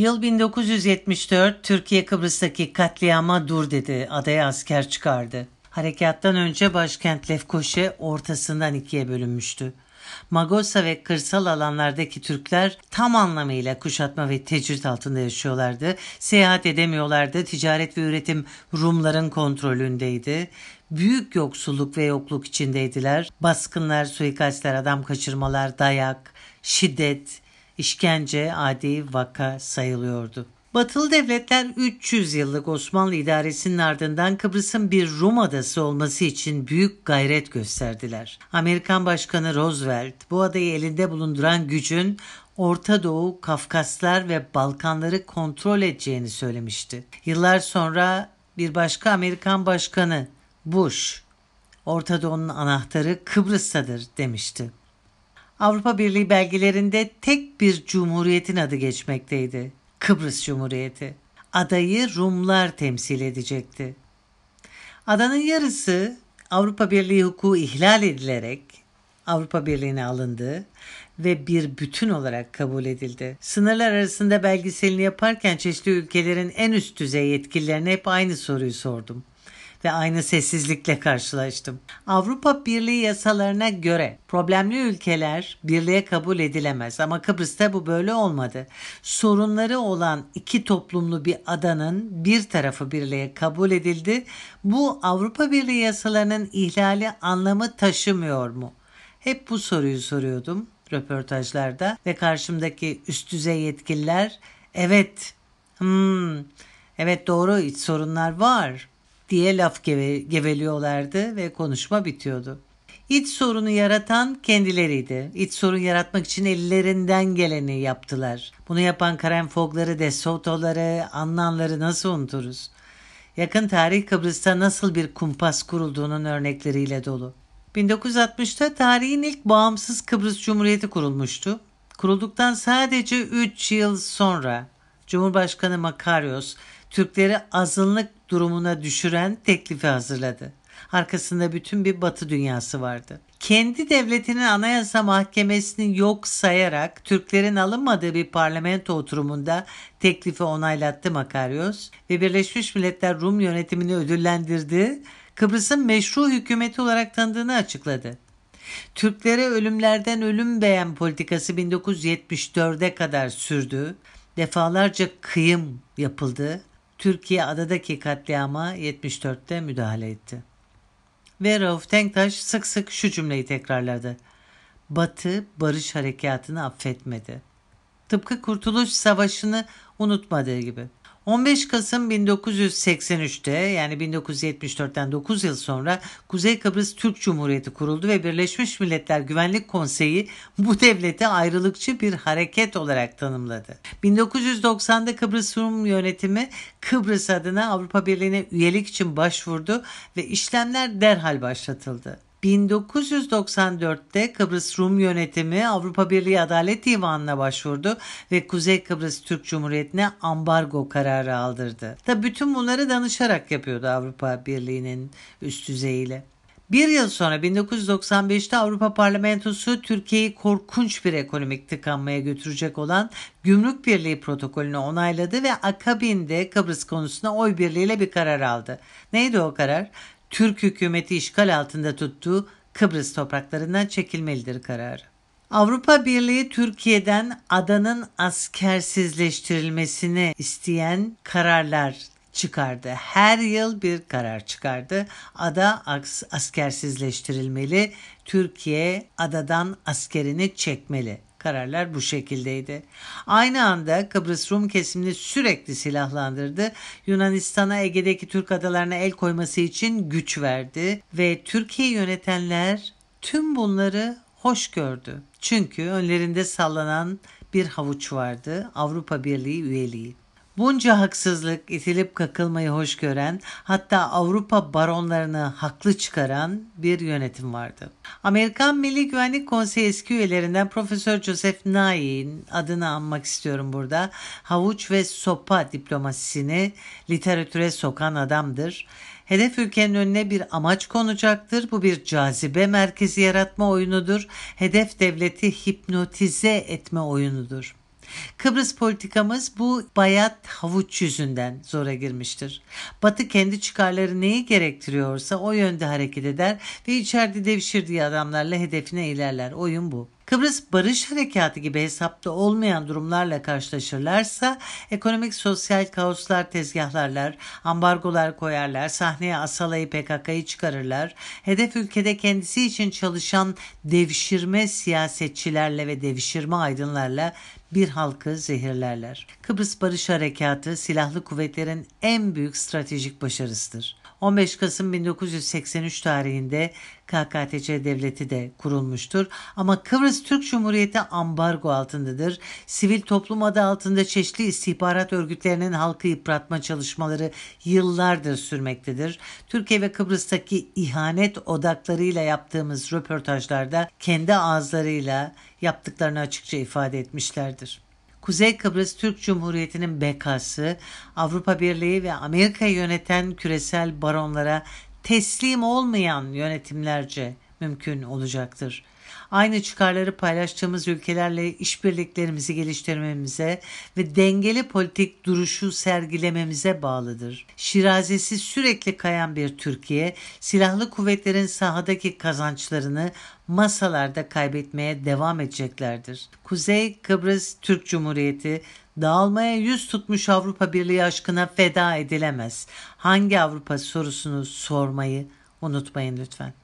Yıl 1974 Türkiye Kıbrıs'taki katliama dur dedi. Adaya asker çıkardı. Harekattan önce başkent Lefkoşe ortasından ikiye bölünmüştü. Magosa ve kırsal alanlardaki Türkler tam anlamıyla kuşatma ve tecrit altında yaşıyorlardı. Seyahat edemiyorlardı. Ticaret ve üretim Rumların kontrolündeydi. Büyük yoksulluk ve yokluk içindeydiler. Baskınlar, suikastler, adam kaçırmalar, dayak, şiddet, işkence adi vaka sayılıyordu. Batılı devletler 300 yıllık Osmanlı idaresinin ardından Kıbrıs'ın bir Rum adası olması için büyük gayret gösterdiler. Amerikan Başkanı Roosevelt bu adayı elinde bulunduran gücün Orta Doğu, Kafkaslar ve Balkanları kontrol edeceğini söylemişti. Yıllar sonra bir başka Amerikan başkanı Bush, Orta Doğu'nun anahtarı Kıbrıs'tadır demişti. Avrupa Birliği belgelerinde tek bir cumhuriyetin adı geçmekteydi. Kıbrıs Cumhuriyeti. Adayı Rumlar temsil edecekti. Adanın yarısı Avrupa Birliği hukuku ihlal edilerek Avrupa Birliği'ne alındı ve bir bütün olarak kabul edildi. Sınırlar arasında belgeselini yaparken çeşitli ülkelerin en üst düzey yetkililerine hep aynı soruyu sordum ve aynı sessizlikle karşılaştım. Avrupa Birliği yasalarına göre problemli ülkeler birliğe kabul edilemez ama Kıbrıs'ta bu böyle olmadı. Sorunları olan iki toplumlu bir adanın bir tarafı birliğe kabul edildi. Bu Avrupa Birliği yasalarının ihlali anlamı taşımıyor mu? Hep bu soruyu soruyordum röportajlarda ve karşımdaki üst düzey yetkililer evet hmm, evet doğru iç sorunlar var diye laf geve, geveliyorlardı ve konuşma bitiyordu. İç sorunu yaratan kendileriydi. İç sorun yaratmak için ellerinden geleni yaptılar. Bunu yapan Karen fogları De Soto'ları, Annanları nasıl unuturuz? Yakın tarih Kıbrıs'ta nasıl bir kumpas kurulduğunun örnekleriyle dolu. 1960'ta tarihin ilk bağımsız Kıbrıs Cumhuriyeti kurulmuştu. Kurulduktan sadece 3 yıl sonra Cumhurbaşkanı Makarios Türkleri azınlık durumuna düşüren teklifi hazırladı. Arkasında bütün bir batı dünyası vardı. Kendi devletinin anayasa mahkemesini yok sayarak Türklerin alınmadığı bir parlamento oturumunda teklifi onaylattı Makaryos ve Birleşmiş Milletler Rum yönetimini ödüllendirdi. Kıbrıs'ın meşru hükümeti olarak tanıdığını açıkladı. Türklere ölümlerden ölüm beğen politikası 1974'e kadar sürdü. Defalarca kıyım yapıldı. Türkiye adadaki katliama 74'te müdahale etti. Ve Rauf Denktaş sık sık şu cümleyi tekrarladı. Batı barış harekatını affetmedi. Tıpkı Kurtuluş Savaşı'nı unutmadığı gibi.'' 15 Kasım 1983'te yani 1974'ten 9 yıl sonra Kuzey Kıbrıs Türk Cumhuriyeti kuruldu ve Birleşmiş Milletler Güvenlik Konseyi bu devleti ayrılıkçı bir hareket olarak tanımladı. 1990'da Kıbrıs Rum yönetimi Kıbrıs adına Avrupa Birliği'ne üyelik için başvurdu ve işlemler derhal başlatıldı. 1994'te Kıbrıs Rum yönetimi Avrupa Birliği Adalet Divanı'na başvurdu ve Kuzey Kıbrıs Türk Cumhuriyeti'ne ambargo kararı aldırdı. Tabi bütün bunları danışarak yapıyordu Avrupa Birliği'nin üst düzeyiyle. Bir yıl sonra 1995'te Avrupa Parlamentosu Türkiye'yi korkunç bir ekonomik tıkanmaya götürecek olan Gümrük Birliği protokolünü onayladı ve akabinde Kıbrıs konusuna oy birliğiyle bir karar aldı. Neydi o karar? Türk hükümeti işgal altında tuttuğu Kıbrıs topraklarından çekilmelidir kararı. Avrupa Birliği Türkiye'den adanın askersizleştirilmesini isteyen kararlar çıkardı. Her yıl bir karar çıkardı. Ada askersizleştirilmeli. Türkiye adadan askerini çekmeli. Kararlar bu şekildeydi. Aynı anda Kıbrıs Rum kesimini sürekli silahlandırdı. Yunanistan'a Ege'deki Türk adalarına el koyması için güç verdi ve Türkiye yönetenler tüm bunları hoş gördü. Çünkü önlerinde sallanan bir havuç vardı Avrupa Birliği üyeliği. Bunca haksızlık, itilip kakılmayı hoş gören, hatta Avrupa baronlarını haklı çıkaran bir yönetim vardı. Amerikan Milli Güvenlik Konseyi eski üyelerinden Profesör Joseph Nye'in adını anmak istiyorum burada. Havuç ve sopa diplomasisini literatüre sokan adamdır. Hedef ülkenin önüne bir amaç konacaktır. Bu bir cazibe merkezi yaratma oyunudur. Hedef devleti hipnotize etme oyunudur. Kıbrıs politikamız bu bayat havuç yüzünden zora girmiştir. Batı kendi çıkarları neyi gerektiriyorsa o yönde hareket eder ve içeride devşirdiği adamlarla hedefine ilerler. Oyun bu. Kıbrıs Barış Harekatı gibi hesapta olmayan durumlarla karşılaşırlarsa ekonomik sosyal kaoslar tezgahlarlar, ambargolar koyarlar, sahneye Asala'yı PKK'yı çıkarırlar. Hedef ülkede kendisi için çalışan devşirme siyasetçilerle ve devşirme aydınlarla bir halkı zehirlerler. Kıbrıs Barış Harekatı silahlı kuvvetlerin en büyük stratejik başarısıdır. 15 Kasım 1983 tarihinde KKTC devleti de kurulmuştur ama Kıbrıs Türk Cumhuriyeti ambargo altındadır. Sivil toplum adı altında çeşitli istihbarat örgütlerinin halkı yıpratma çalışmaları yıllardır sürmektedir. Türkiye ve Kıbrıs'taki ihanet odaklarıyla yaptığımız röportajlarda kendi ağızlarıyla yaptıklarını açıkça ifade etmişlerdir. Kuzey Kıbrıs Türk Cumhuriyeti'nin bekası, Avrupa Birliği ve Amerika yöneten küresel baronlara teslim olmayan yönetimlerce mümkün olacaktır. Aynı çıkarları paylaştığımız ülkelerle işbirliklerimizi geliştirmemize ve dengeli politik duruşu sergilememize bağlıdır. Şirazesi sürekli kayan bir Türkiye, silahlı kuvvetlerin sahadaki kazançlarını masalarda kaybetmeye devam edeceklerdir. Kuzey Kıbrıs Türk Cumhuriyeti dağılmaya yüz tutmuş Avrupa Birliği aşkına feda edilemez. Hangi Avrupa sorusunu sormayı unutmayın lütfen.